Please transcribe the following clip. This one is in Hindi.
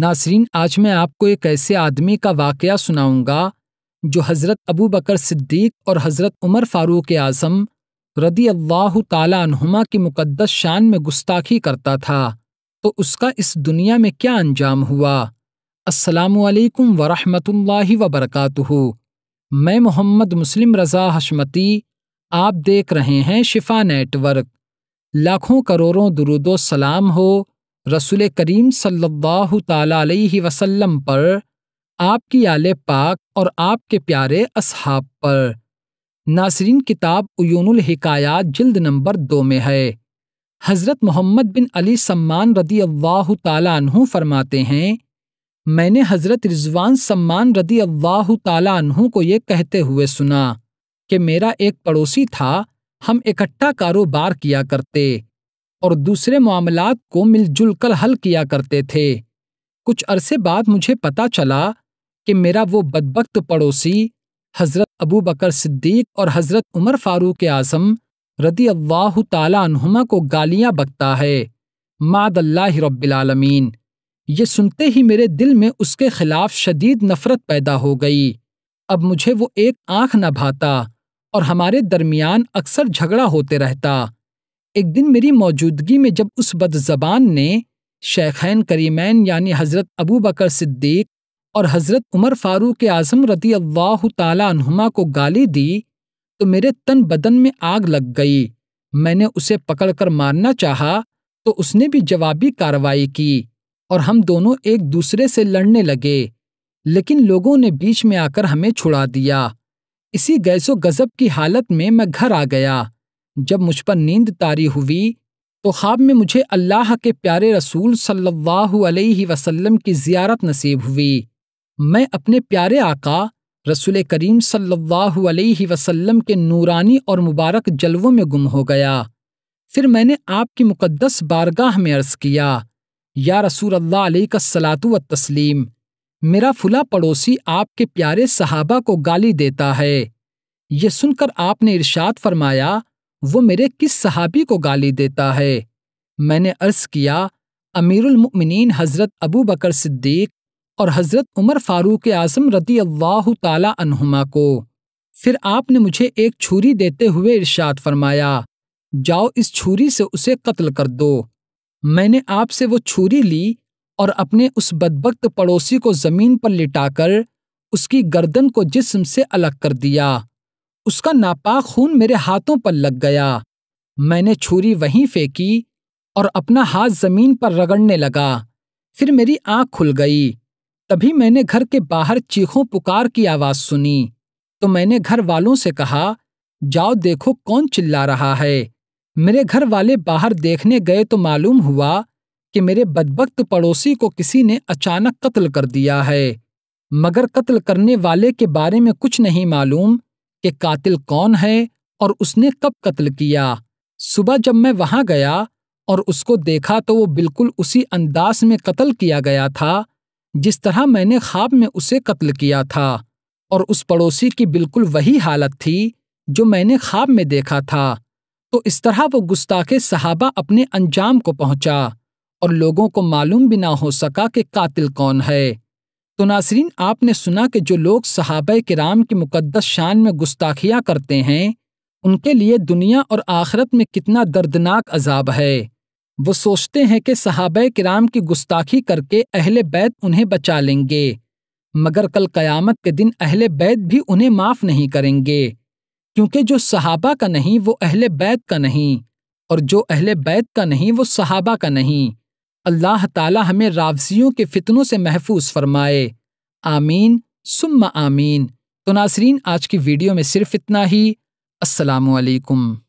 नासरीन आज मैं आपको एक ऐसे आदमी का वाक़ सुनाऊंगा जो हज़रत अबू बकर सिद्दीक और हज़रत उमर फ़ारूक आज़म रदी अल्लाह तुमा की मुकद्दस शान में गुस्ताखी करता था तो उसका इस दुनिया में क्या अंजाम हुआ असलकम वरहल वबरकू मैं मोहम्मद मुस्लिम रज़ा हशमती आप देख रहे हैं शिफा नेटवर्क लाखों करोड़ों दरुदोसलाम सलाम हो रसुल करीम सल्लल्लाहु अलैहि वसल्लम पर आपकी आल पाक और आपके प्यारे असहाब पर नासरीन किताब उयूनुल हिकायात जिल्द नंबर दो में है हज़रत मोहम्मद बिन अली सम्मान रदी अल्लाह तु फरमाते हैं मैंने हज़रत रिजवान सम्मान रदी अल्लाह तु को ये कहते हुए सुना कि मेरा एक पड़ोसी था हम इकट्ठा कारोबार किया करते और दूसरे मामला को मिलजुल कर हल किया करते थे कुछ अरसे बाद मुझे पता चला कि मेरा वो बदबख्त पड़ोसी हज़रत अबू बकर सिद्दीक और हज़रत उमर फ़ारूक आज़म रदी अल्लाह तलामा को गालियाँ बकता है मादल्ला रबालमीन ये सुनते ही मेरे दिल में उसके खिलाफ शदीद नफरत पैदा हो गई अब मुझे वो एक आंख न भाता और हमारे दरमियान अक्सर झगड़ा होते रहता एक दिन मेरी मौजूदगी में जब उस बदजबान ने शेखैन करीमैन यानी हज़रत अबू बकर सिद्दीक और हज़रत उमर फ़ारूक आज़म रदी अल्लाह तुमा को गाली दी तो मेरे तन बदन में आग लग गई मैंने उसे पकड़कर मारना चाहा तो उसने भी जवाबी कार्रवाई की और हम दोनों एक दूसरे से लड़ने लगे लेकिन लोगों ने बीच में आकर हमें छुड़ा दिया इसी गैसो गज़ब की हालत में मैं घर आ गया जब मुझ पर नींद तारी हुई तो ख्वाब में मुझे अल्लाह के प्यारे रसूल सल्लल्लाहु अलैहि वसल्लम की ज़ियारत नसीब हुई मैं अपने प्यारे आका रसूल करीम सल्लल्लाहु अलैहि वसल्लम के नूरानी और मुबारक जलवों में गुम हो गया फिर मैंने आपकी मुकद्दस बारगाह में अर्ज़ किया या रसूल अल्लाह अलैहि सलातु व तस्लीम मेरा फुला पड़ोसी आपके प्यारे सहाबा को गाली देता है ये सुनकर आपने इरशाद फरमाया वो मेरे किस सहाबी को गाली देता है मैंने अर्ज किया मुमिनीन हज़रत अबू बकर सिद्दीक और हज़रत उमर फ़ारूक आज़म रती अल्लाह अनहुमा को फिर आपने मुझे एक छुरी देते हुए इरशाद फरमाया जाओ इस छुरी से उसे कत्ल कर दो मैंने आपसे वो छुरी ली और अपने उस बदबक पड़ोसी को ज़मीन पर लिटाकर उसकी गर्दन को जिस्म से अलग कर दिया उसका नापाक खून मेरे हाथों पर लग गया मैंने छुरी वहीं फेंकी और अपना हाथ जमीन पर रगड़ने लगा फिर मेरी आंख खुल गई तभी मैंने घर के बाहर चीखों पुकार की आवाज सुनी तो मैंने घर वालों से कहा जाओ देखो कौन चिल्ला रहा है मेरे घर वाले बाहर देखने गए तो मालूम हुआ कि मेरे बदबख्त पड़ोसी को किसी ने अचानक कत्ल कर दिया है मगर कत्ल करने वाले के बारे में कुछ नहीं मालूम कि कातिल कौन है और उसने कब कत्ल किया सुबह जब मैं वहां गया और उसको देखा तो वो बिल्कुल उसी अंदाज में कत्ल किया गया था जिस तरह मैंने ख्वाब में उसे कत्ल किया था और उस पड़ोसी की बिल्कुल वही हालत थी जो मैंने ख्वाब में देखा था तो इस तरह वो गुस्ताखे सहाबा अपने अंजाम को पहुंचा और लोगों को मालूम भी ना हो सका कि कातिल कौन है तो नासरीन आपने सुना कि जो लोग सहाब कराम की मुकदस शान में गुस्ताखियाँ करते हैं उनके लिए दुनिया और आखरत में कितना दर्दनाक अजाब है वो सोचते हैं कि सहाब कराम की गुस्ताखी करके अहल बैत उन्हें बचा लेंगे मगर कल क़यामत के दिन अहल बैत भी उन्हें माफ़ नहीं करेंगे क्योंकि जो सहाबा का नहीं वो अहल बैत का नहीं और जो अहल बैत का नहीं वो सहाबा का नहीं अल्लाह ताला हमें रावजियों के फितनों से महफूज फरमाए आमीन सुम्मा आमीन तो नासरीन आज की वीडियो में सिर्फ इतना ही असलकम